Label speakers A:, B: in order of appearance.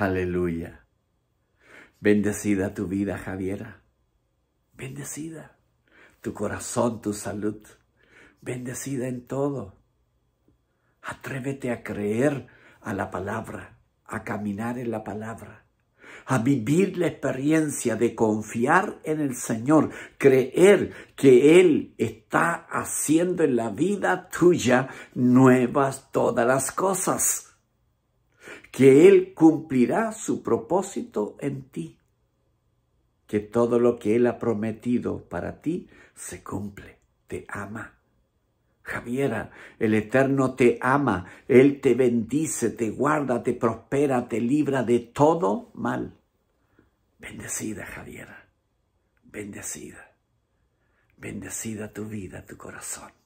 A: Aleluya. Bendecida tu vida, Javiera.
B: Bendecida.
A: Tu corazón, tu salud. Bendecida en todo. Atrévete a creer a la palabra, a caminar en la palabra, a vivir la experiencia de confiar en el Señor, creer que Él está haciendo en la vida tuya nuevas todas las cosas que Él cumplirá su propósito en ti, que todo lo que Él ha prometido para ti se cumple, te ama. Javiera, el Eterno te ama, Él te bendice, te guarda, te prospera, te libra de todo mal. Bendecida, Javiera, bendecida, bendecida tu vida, tu corazón.